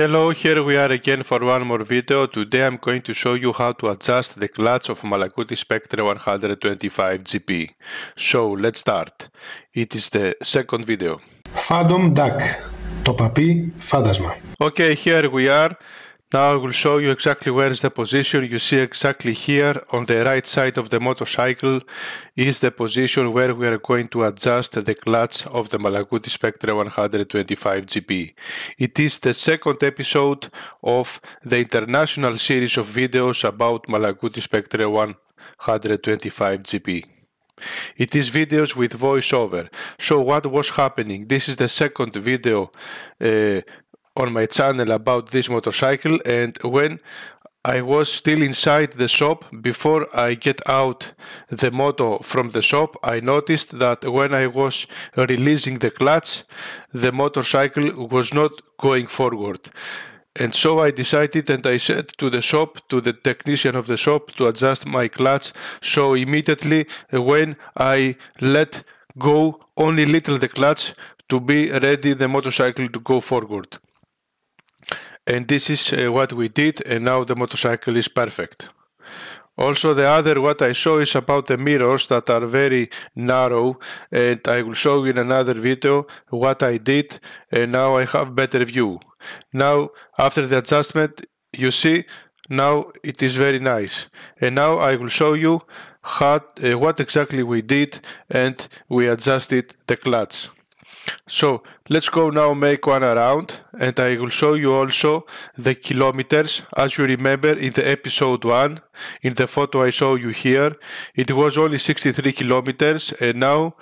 Hello, here we are again for one more video. Today I'm going to show you how to adjust the clutch of Malakuti Spectre 125GP. So let's start. It is the second video. Phantom Duck. Το παπί φάντασμα. Okay, here we are. Now I will show you exactly where is the position. You see exactly here on the right side of the motorcycle is the position where we are going to adjust the clutch of the Malaguti Spectre 125 GB. It is the second episode of the international series of videos about Malaguti Spectre 125 GB. It is videos with voiceover. So what was happening? This is the second video uh, on my channel about this motorcycle and when I was still inside the shop before I get out the motor from the shop I noticed that when I was releasing the clutch the motorcycle was not going forward and so I decided and I said to the shop, to the technician of the shop, to adjust my clutch. So immediately when I let go only little the clutch to be ready the motorcycle to go forward and this is uh, what we did and now the motorcycle is perfect. Also the other what I show is about the mirrors that are very narrow and I will show in another video what I did and now I have better view. Now after the adjustment you see now it is very nice and now I will show you how, uh, what exactly we did and we adjusted the clutch. So let's go now make one around and I will show you also the kilometers as you remember in the episode 1 in the photo I show you here it was only 63 kilometers and now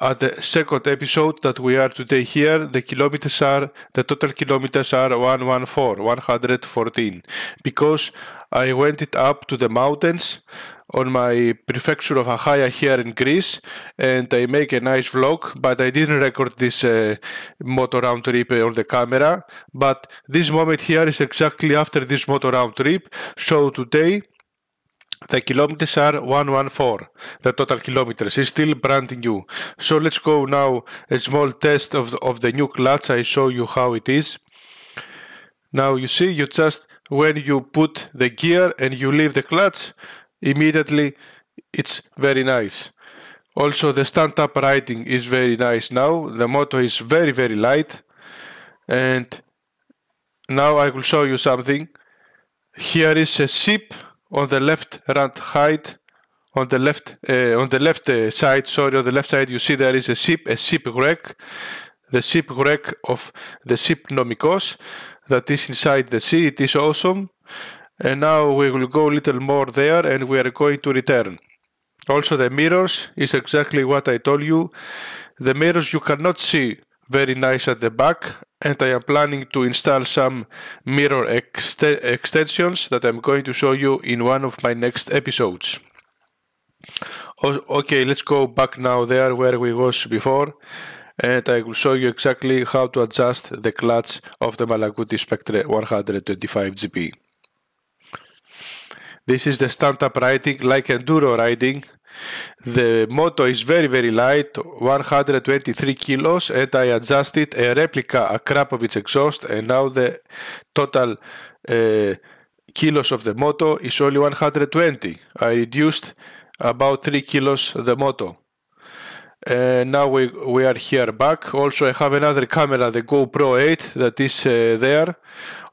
at the second episode that we are today here the kilometers are the total kilometers are 114 114 because I went it up to the mountains on my prefecture of Achaia here in Greece, and I make a nice vlog. But I didn't record this uh, motor round trip on the camera. But this moment here is exactly after this motor round trip. So today the kilometers are 114. The total kilometers is still brand new. So let's go now a small test of of the new clutch. I show you how it is. Now you see you just when you put the gear and you leave the clutch immediately it's very nice. Also, the stand up writing is very nice now. The motor is very, very light. And now I will show you something. Here is a ship on the left hand side. On the left, uh, on the left uh, side, sorry, on the left side, you see there is a ship, a wreck the wreck of the ship Nomikos that is inside the sea. It is awesome and now we will go a little more there and we are going to return. Also the mirrors is exactly what I told you. The mirrors you cannot see very nice at the back and I am planning to install some mirror ext extensions that I'm going to show you in one of my next episodes. O okay, let's go back now there where we was before and I will show you exactly how to adjust the clutch of the Malaguti Spectre 125 GP. This is the startup riding, like enduro riding. The motor is very, very light, 123 kilos, and I adjusted a replica a crap of its exhaust, and now the total uh, kilos of the motor is only 120. I reduced about 3 kilos the motor. And now we, we are here back. Also, I have another camera, the GoPro 8, that is uh, there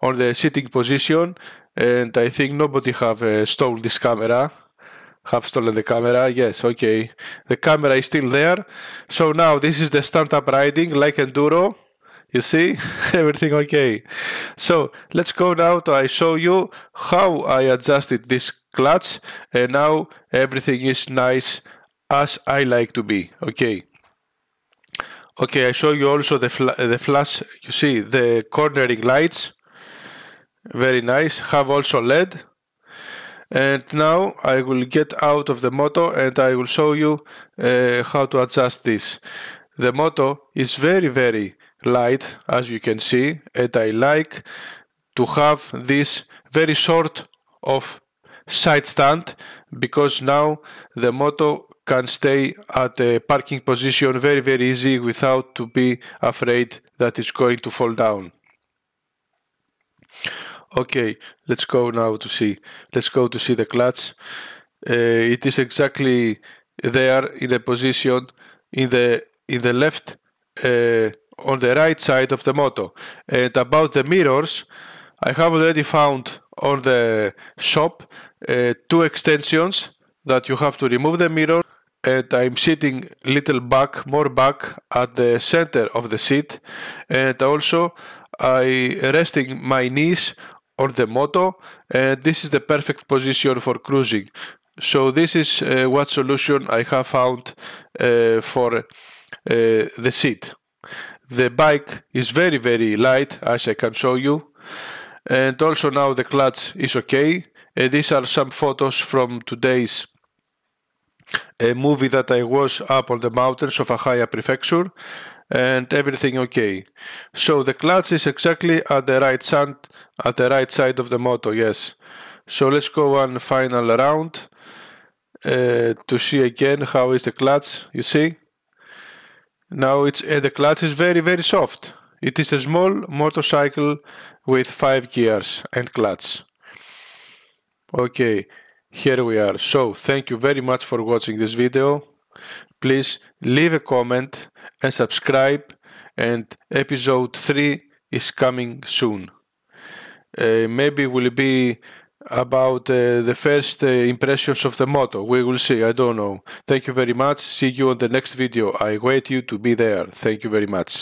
on the sitting position and I think nobody have uh, stole this camera. Have stolen the camera? Yes. Okay. The camera is still there. So now this is the stand-up riding like enduro. You see everything okay. So let's go now to I show you how I adjusted this clutch, and now everything is nice as I like to be. Okay. Okay, I show you also the fl the flash. You see the cornering lights. Very nice. Have also LED. And now I will get out of the motto and I will show you uh, how to adjust this. The motto is very, very light, as you can see, and I like to have this very short of side stand because now the motto can stay at a parking position very, very easy without to be afraid that it's going to fall down. Okay, let's go now to see. Let's go to see the clutch. Uh, it is exactly there in a position in the in the left uh, on the right side of the moto. And about the mirrors, I have already found on the shop uh, two extensions that you have to remove the mirror and I'm sitting little back, more back at the center of the seat and also I resting my knees or the motto, and uh, this is the perfect position for cruising. So this is uh, what solution I have found uh, for uh, the seat. The bike is very, very light, as I can show you. And also now the clutch is okay. Uh, these are some photos from today's a movie that I was up on the mountains of Ahaya Prefecture, and everything okay. So the clutch is exactly at the right side, at the right side of the motor, yes. So let's go one final round uh, to see again how is the clutch, you see? Now it's uh, the clutch is very very soft. It is a small motorcycle with 5 gears and clutch. Okay, here we are. So thank you very much for watching this video. Please leave a comment and subscribe and episode 3 is coming soon. Uh, maybe will be about uh, the first uh, impressions of the motor. We will see. I don't know. Thank you very much. See you on the next video. I wait you to be there. Thank you very much.